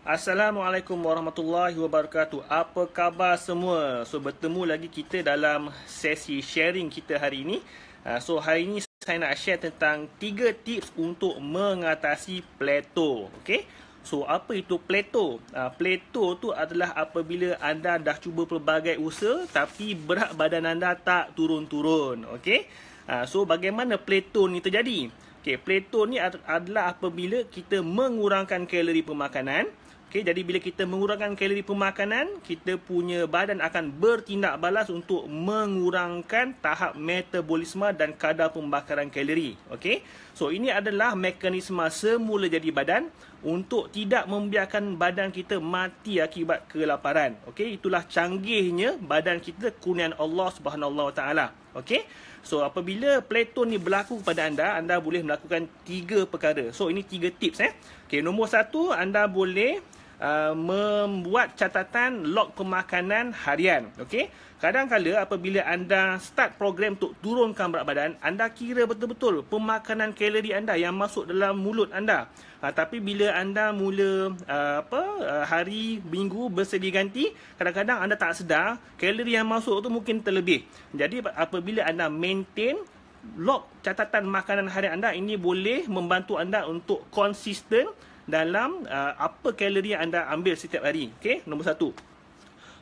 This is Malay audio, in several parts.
Assalamualaikum warahmatullahi wabarakatuh. Apa khabar semua? So bertemu lagi kita dalam sesi sharing kita hari ini. Ah, so hari ini saya nak share tentang 3 tips untuk mengatasi plateau. Okay? So apa itu plateau? Ah, plateau tu adalah apabila anda dah cuba pelbagai usaha tapi berat badan anda tak turun-turun. Okay? Ah, so bagaimana plateau ni terjadi? Okay, plateau ni adalah apabila kita mengurangkan kalori pemakanan Okey, jadi bila kita mengurangkan kalori pemakanan, kita punya badan akan bertindak balas untuk mengurangkan tahap metabolisme dan kadar pembakaran kalori. Okay, So, ini adalah mekanisme semula jadi badan untuk tidak membiarkan badan kita mati akibat kelaparan. Okay, itulah canggihnya badan kita kurnian Allah Subhanahu Okay, So, apabila Plato ni berlaku pada anda, anda boleh melakukan tiga perkara. So, ini tiga tips eh. Okey, nombor satu, anda boleh uh, membuat catatan log pemakanan harian. Okey. Kadang-kala apabila anda start program untuk turunkan berat badan, anda kira betul-betul pemakanan kalori anda yang masuk dalam mulut anda. Ha, tapi bila anda mula uh, apa uh, hari minggu bersedia ganti, kadang-kadang anda tak sedar kalori yang masuk tu mungkin terlebih. Jadi apabila anda maintain log catatan makanan harian anda, ini boleh membantu anda untuk konsisten dalam uh, apa kalori yang anda ambil setiap hari. Okey, nombor satu.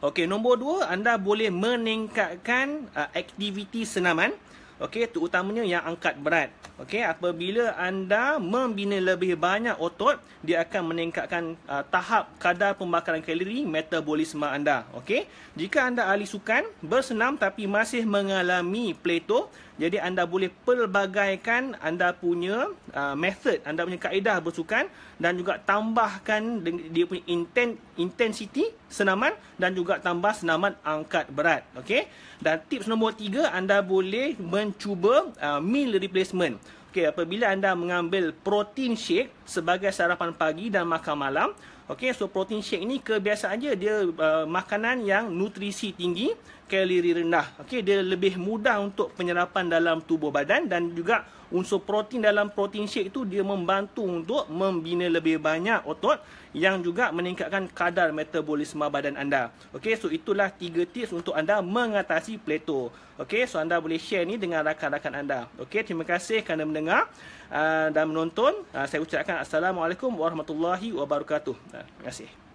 Okey, nombor dua, anda boleh meningkatkan uh, aktiviti senaman. Okey, terutamanya yang angkat berat. Okey, apabila anda membina lebih banyak otot, dia akan meningkatkan uh, tahap kadar pembakaran kalori metabolisme anda. Okey, jika anda ahli sukan, bersenam tapi masih mengalami plateau, jadi anda boleh pelbagaikan anda punya uh, method, anda punya kaedah bersukan dan juga tambahkan dia punya intent, intensity senaman dan juga tambah senaman angkat berat. Okey, dan tips nombor tiga, anda boleh mencuba uh, meal replacement. Okey, apabila anda mengambil protein shake sebagai sarapan pagi dan makan malam, Okey, so protein shake ni kebiasaan je dia uh, makanan yang nutrisi tinggi, kalori rendah. Okey, dia lebih mudah untuk penyerapan dalam tubuh badan dan juga unsur protein dalam protein shake tu dia membantu untuk membina lebih banyak otot yang juga meningkatkan kadar metabolisme badan anda. Okey, so itulah tiga tips untuk anda mengatasi plateau. Okey, so anda boleh share ni dengan rakan-rakan anda. Okey, terima kasih kerana mendengar uh, dan menonton. Uh, saya ucapkan Assalamualaikum Warahmatullahi Wabarakatuh. Uh, así es.